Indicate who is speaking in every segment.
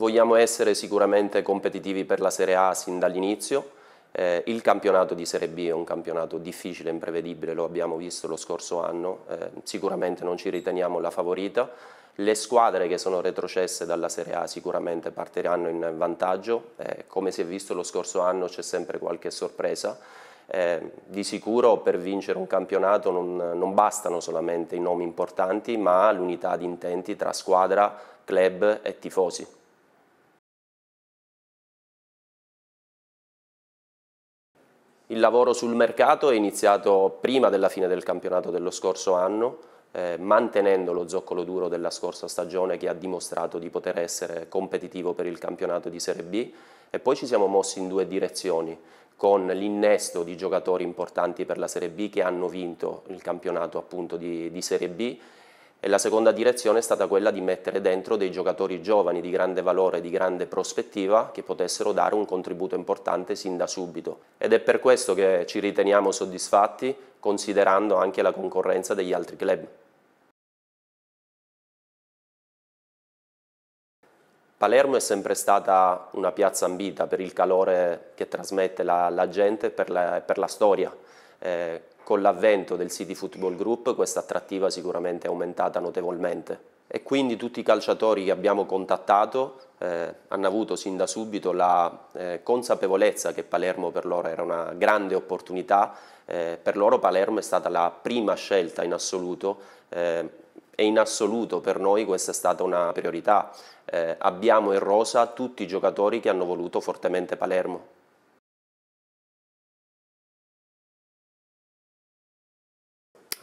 Speaker 1: Vogliamo essere sicuramente competitivi per la Serie A sin
Speaker 2: dall'inizio, eh, il campionato di Serie B è un campionato difficile, e imprevedibile, lo abbiamo visto lo scorso anno, eh, sicuramente non ci riteniamo la favorita. Le squadre che sono retrocesse dalla Serie A sicuramente partiranno in vantaggio, eh, come si è visto lo scorso anno c'è sempre qualche sorpresa. Eh, di sicuro per vincere un campionato non, non bastano solamente i nomi importanti, ma l'unità di intenti tra squadra,
Speaker 1: club e tifosi. Il lavoro sul mercato è iniziato prima della fine del
Speaker 2: campionato dello scorso anno, eh, mantenendo lo zoccolo duro della scorsa stagione che ha dimostrato di poter essere competitivo per il campionato di Serie B e poi ci siamo mossi in due direzioni con l'innesto di giocatori importanti per la Serie B che hanno vinto il campionato appunto di, di Serie B e la seconda direzione è stata quella di mettere dentro dei giocatori giovani di grande valore, e di grande prospettiva, che potessero dare un contributo importante sin da subito. Ed è per questo che ci riteniamo soddisfatti, considerando anche
Speaker 1: la concorrenza degli altri club. Palermo è sempre stata una piazza ambita per il calore
Speaker 2: che trasmette la, la gente e per la, per la storia. Eh, con l'avvento del City Football Group questa attrattiva sicuramente è aumentata notevolmente e quindi tutti i calciatori che abbiamo contattato eh, hanno avuto sin da subito la eh, consapevolezza che Palermo per loro era una grande opportunità, eh, per loro Palermo è stata la prima scelta in assoluto eh, e in assoluto per noi questa è stata una priorità.
Speaker 1: Eh, abbiamo in rosa tutti i giocatori che hanno voluto fortemente Palermo.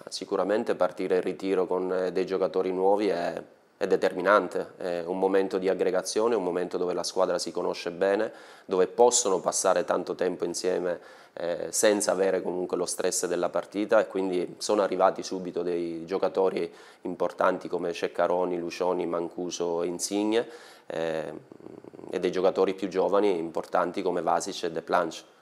Speaker 1: sicuramente partire in ritiro con eh, dei giocatori nuovi è, è, determinante,
Speaker 2: è un momento di aggregazione, un momento dove la squadra si conosce bene, dove possono passare tanto tempo insieme eh, senza avere comunque lo stress della partita e quindi sono arrivati subito dei giocatori importanti come Ceccaroni, Lucioni, Mancuso,
Speaker 1: e Insigne eh, e dei giocatori più giovani importanti come Vasic e De Planche.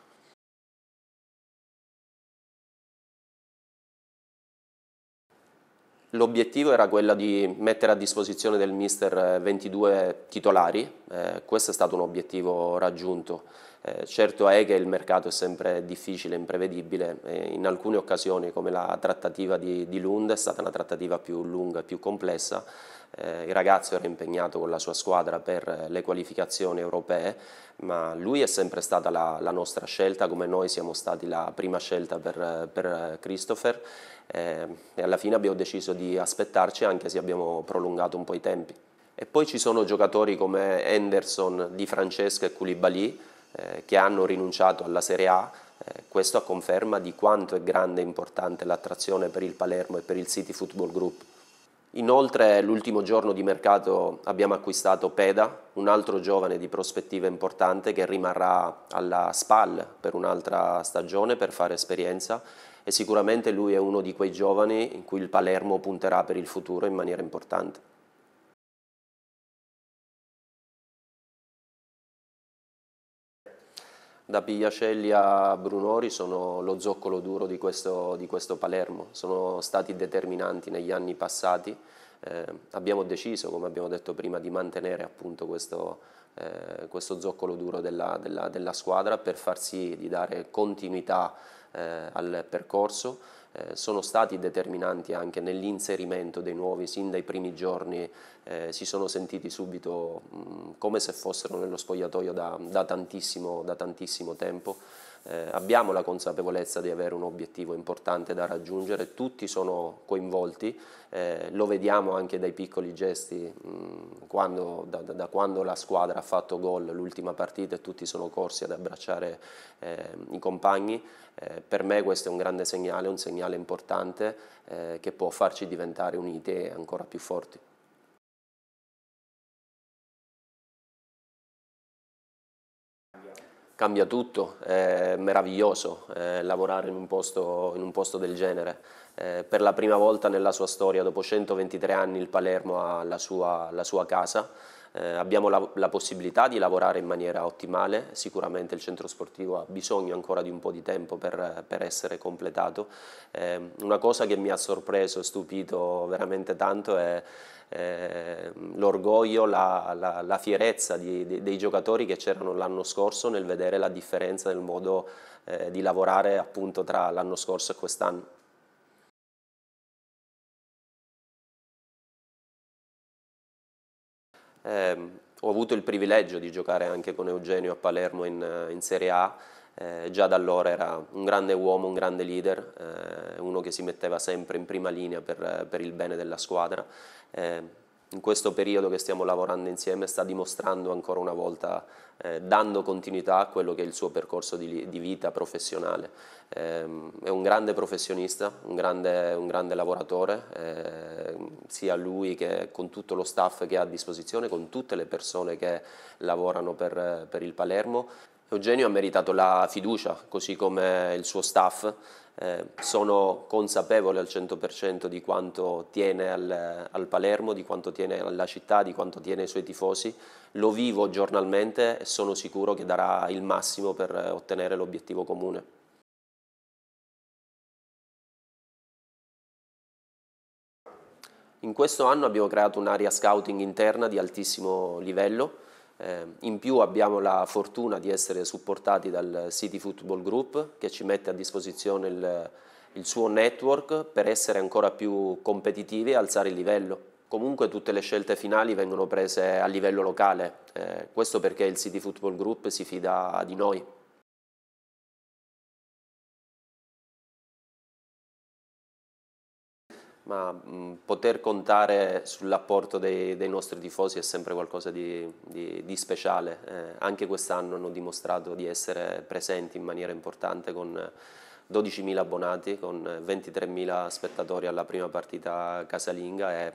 Speaker 1: L'obiettivo era quello di mettere a disposizione del mister
Speaker 2: 22 eh, titolari, eh, questo è stato un obiettivo raggiunto. Eh, certo è che il mercato è sempre difficile, imprevedibile, in alcune occasioni come la trattativa di, di, Lund è stata una trattativa più lunga e più complessa, eh, il ragazzo era impegnato con la sua squadra per le qualificazioni europee, ma lui è sempre stata la, la nostra scelta, come noi siamo stati la prima scelta per, per Christopher eh, e alla fine abbiamo deciso di aspettarci anche se abbiamo prolungato un po' i tempi. E poi ci sono giocatori come Henderson, Di Francesca e Koulibaly, eh, che hanno rinunciato alla Serie A, eh, questo a conferma di quanto è grande e importante l'attrazione per il Palermo e per il City Football Group. Inoltre l'ultimo giorno di mercato abbiamo acquistato Peda, un altro giovane di prospettiva importante che rimarrà alla SPAL per un'altra stagione per fare esperienza e sicuramente lui è uno di quei
Speaker 1: giovani in cui il Palermo punterà per il futuro in maniera importante. da Pigliacelli a Brunori sono lo zoccolo duro di questo, di questo Palermo,
Speaker 2: sono stati determinanti negli anni passati. Eh, abbiamo deciso, come abbiamo detto prima, di mantenere appunto questo, eh, questo zoccolo duro della, della, della, squadra per far sì di dare continuità eh, al percorso. Eh, sono stati determinanti anche nell'inserimento dei nuovi sin dai primi giorni eh, si sono sentiti subito mh, mm, come se fossero nello spogliatoio da, da, tantissimo, da tantissimo, tempo. Eh, abbiamo la consapevolezza di avere un obiettivo importante da raggiungere, tutti sono coinvolti, eh, lo vediamo anche dai piccoli gesti, mh, mm, quando, da, da, quando la squadra ha fatto gol l'ultima partita e tutti sono corsi ad abbracciare eh, i compagni, eh, per me questo è un grande segnale, un segnale importante
Speaker 1: eh, che può farci diventare unite e ancora più forti. cambia tutto, è meraviglioso eh, lavorare in un, posto, in un posto del genere. Eh,
Speaker 2: per la prima volta nella sua storia, dopo 123 anni, il Palermo ha la sua, la sua casa, eh, abbiamo la, la, possibilità di lavorare in maniera ottimale, sicuramente il centro sportivo ha bisogno ancora di un po' di tempo per, per essere completato. Eh, una cosa che mi ha sorpreso e stupito veramente tanto è eh, l'orgoglio, la, la, la, fierezza di, di, dei giocatori che c'erano l'anno scorso nel vedere la differenza
Speaker 1: nel modo eh, di lavorare appunto tra l'anno scorso e quest'anno. Eh, ho avuto il privilegio di giocare anche con Eugenio a Palermo in, eh, in Serie A,
Speaker 2: eh, già da allora era un grande uomo, un grande leader, eh, uno che si metteva sempre in prima linea per, per il bene della squadra. Ehm, in questo periodo che stiamo lavorando insieme sta dimostrando ancora una volta, eh, dando continuità a quello che è il suo percorso di, di vita professionale. Eh, è un grande professionista, un grande, un grande lavoratore, eh, sia lui che con tutto lo staff che ha a disposizione, con tutte le persone che lavorano per, per il Palermo. Eugenio ha meritato la fiducia, così come il suo staff. Eh, sono consapevole al 100% di quanto tiene al, al, Palermo, di quanto tiene alla città, di quanto tiene ai suoi tifosi. Lo vivo giornalmente e sono sicuro che darà il massimo per
Speaker 1: ottenere l'obiettivo comune. In questo anno abbiamo creato un'area scouting interna di
Speaker 2: altissimo livello eh, in più abbiamo la fortuna di essere supportati dal City Football Group che ci mette a disposizione il, il suo network per essere ancora più competitivi e alzare il livello. Comunque tutte le scelte finali vengono prese
Speaker 1: a livello locale, eh, questo perché il City Football Group si fida di noi. ma mh, poter contare sull'apporto dei, dei, nostri tifosi è
Speaker 2: sempre qualcosa di, di, di speciale. Eh, anche quest'anno hanno dimostrato di essere presenti in maniera importante con 12.000 abbonati, con 23.000 spettatori alla prima partita casalinga e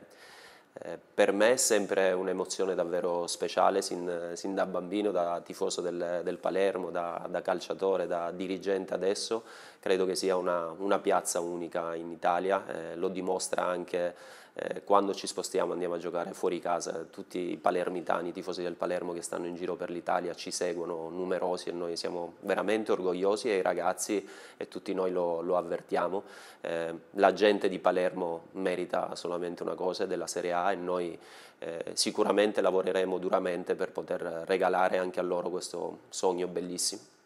Speaker 2: eh, per me è sempre un'emozione davvero speciale, sin, sin, da bambino, da tifoso del, del Palermo, da, da calciatore, da dirigente adesso, credo che sia una, una piazza unica in Italia, eh, lo dimostra anche eh, quando ci spostiamo andiamo a giocare fuori casa, tutti i palermitani, i tifosi del Palermo che stanno in giro per l'Italia ci seguono numerosi e noi siamo veramente orgogliosi e i ragazzi e tutti noi lo, lo avvertiamo, eh, la gente di Palermo merita solamente una cosa della Serie A e noi eh, sicuramente
Speaker 1: lavoreremo duramente per poter regalare anche a loro questo sogno bellissimo.